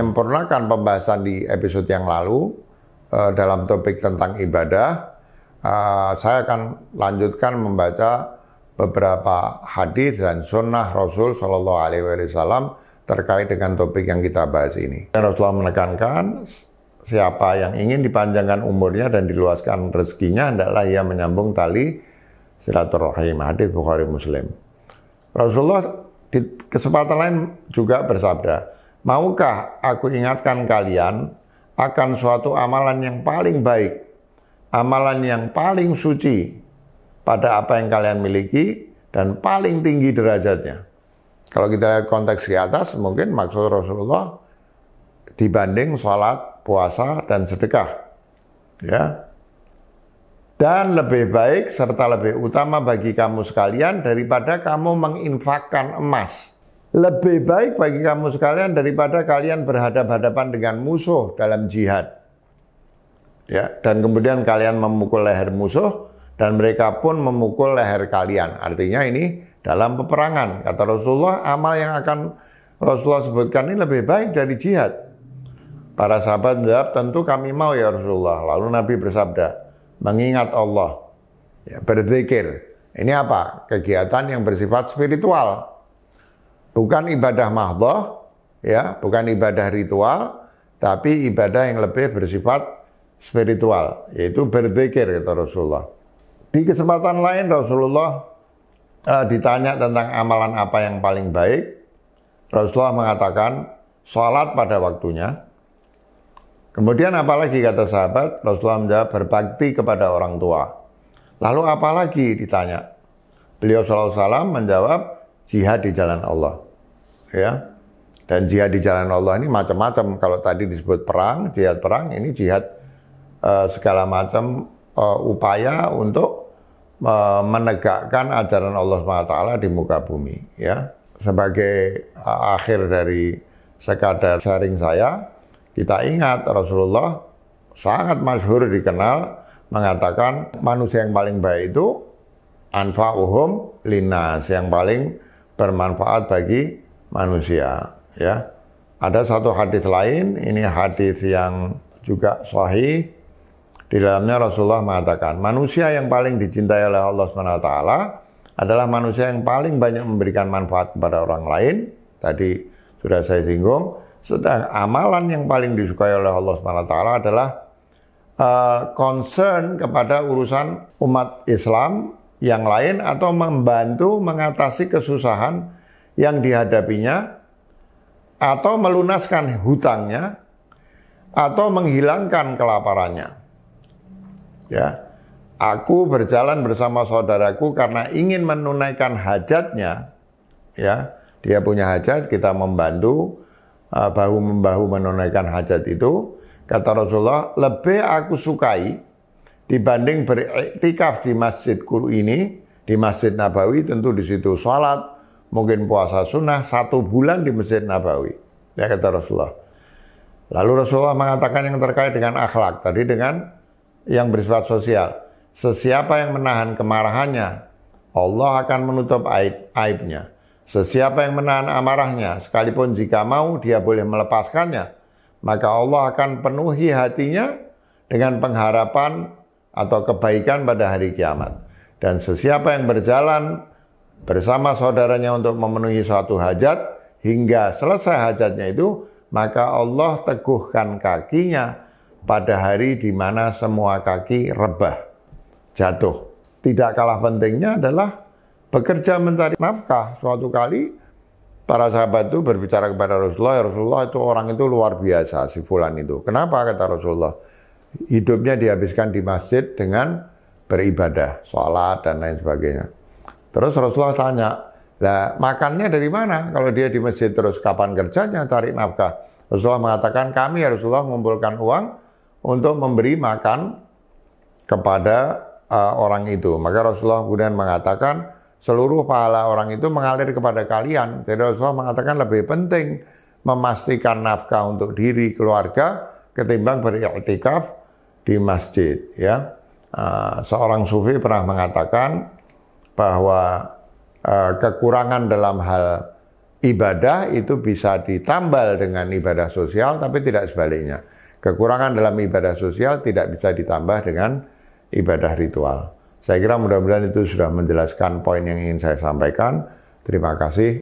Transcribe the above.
menyempurnakan pembahasan di episode yang lalu uh, dalam topik tentang ibadah, uh, saya akan lanjutkan membaca beberapa hadis dan sunnah Rasul Shallallahu Alaihi Wasallam terkait dengan topik yang kita bahas ini. Dan Rasulullah menekankan siapa yang ingin dipanjangkan umurnya dan diluaskan rezekinya hendaklah ia menyambung tali silaturahim hadis Bukhari Muslim. Rasulullah di kesempatan lain juga bersabda, Maukah aku ingatkan kalian akan suatu amalan yang paling baik, amalan yang paling suci pada apa yang kalian miliki dan paling tinggi derajatnya. Kalau kita lihat konteks di atas, mungkin maksud Rasulullah dibanding sholat, puasa, dan sedekah. Ya, dan lebih baik serta lebih utama bagi kamu sekalian daripada kamu menginfakkan emas lebih baik bagi kamu sekalian daripada kalian berhadapan-hadapan dengan musuh dalam jihad. Ya, dan kemudian kalian memukul leher musuh dan mereka pun memukul leher kalian. Artinya ini dalam peperangan. Kata Rasulullah, amal yang akan Rasulullah sebutkan ini lebih baik dari jihad. Para sahabat menjawab, tentu kami mau ya Rasulullah. Lalu Nabi bersabda, mengingat Allah, ya, berzikir. Ini apa? Kegiatan yang bersifat spiritual bukan ibadah mahdoh, ya, bukan ibadah ritual, tapi ibadah yang lebih bersifat spiritual, yaitu berzikir kata Rasulullah. Di kesempatan lain Rasulullah uh, ditanya tentang amalan apa yang paling baik, Rasulullah mengatakan sholat pada waktunya. Kemudian apalagi kata sahabat, Rasulullah menjawab berbakti kepada orang tua. Lalu apalagi ditanya. Beliau SAW menjawab, jihad di jalan Allah. Ya. Dan jihad di jalan Allah ini macam-macam. Kalau tadi disebut perang, jihad perang ini jihad uh, segala macam uh, upaya untuk uh, menegakkan ajaran Allah SWT di muka bumi. Ya. Sebagai uh, akhir dari sekadar sharing saya, kita ingat Rasulullah sangat masyhur dikenal mengatakan manusia yang paling baik itu anfa'uhum linas yang paling bermanfaat bagi manusia ya. Ada satu hadis lain, ini hadis yang juga sahih. Di dalamnya Rasulullah mengatakan, manusia yang paling dicintai oleh Allah SWT adalah manusia yang paling banyak memberikan manfaat kepada orang lain. Tadi sudah saya singgung. Sedang amalan yang paling disukai oleh Allah SWT adalah uh, concern kepada urusan umat Islam yang lain atau membantu mengatasi kesusahan yang dihadapinya atau melunaskan hutangnya atau menghilangkan kelaparannya. Ya. Aku berjalan bersama saudaraku karena ingin menunaikan hajatnya. Ya, dia punya hajat, kita membantu eh, bahu membahu menunaikan hajat itu. Kata Rasulullah, lebih aku sukai Dibanding beriktikaf di Masjid Kuru ini, di Masjid Nabawi tentu di situ sholat, mungkin puasa sunnah, satu bulan di Masjid Nabawi. Ya kata Rasulullah. Lalu Rasulullah mengatakan yang terkait dengan akhlak, tadi dengan yang bersifat sosial. Sesiapa yang menahan kemarahannya, Allah akan menutup aib, aibnya. Sesiapa yang menahan amarahnya, sekalipun jika mau dia boleh melepaskannya, maka Allah akan penuhi hatinya dengan pengharapan atau kebaikan pada hari kiamat. Dan sesiapa yang berjalan bersama saudaranya untuk memenuhi suatu hajat hingga selesai hajatnya itu, maka Allah teguhkan kakinya pada hari di mana semua kaki rebah, jatuh. Tidak kalah pentingnya adalah bekerja mencari nafkah. Suatu kali para sahabat itu berbicara kepada Rasulullah, ya Rasulullah itu orang itu luar biasa si fulan itu. Kenapa kata Rasulullah? hidupnya dihabiskan di masjid dengan beribadah, sholat dan lain sebagainya. Terus Rasulullah tanya, lah makannya dari mana? Kalau dia di masjid terus kapan kerjanya cari nafkah? Rasulullah mengatakan kami ya Rasulullah mengumpulkan uang untuk memberi makan kepada uh, orang itu. Maka Rasulullah kemudian mengatakan seluruh pahala orang itu mengalir kepada kalian. Jadi Rasulullah mengatakan lebih penting memastikan nafkah untuk diri keluarga ketimbang beriktikaf di masjid ya. Ah, seorang sufi pernah mengatakan bahwa ah, kekurangan dalam hal ibadah itu bisa ditambal dengan ibadah sosial tapi tidak sebaliknya. Kekurangan dalam ibadah sosial tidak bisa ditambah dengan ibadah ritual. Saya kira mudah-mudahan itu sudah menjelaskan poin yang ingin saya sampaikan. Terima kasih.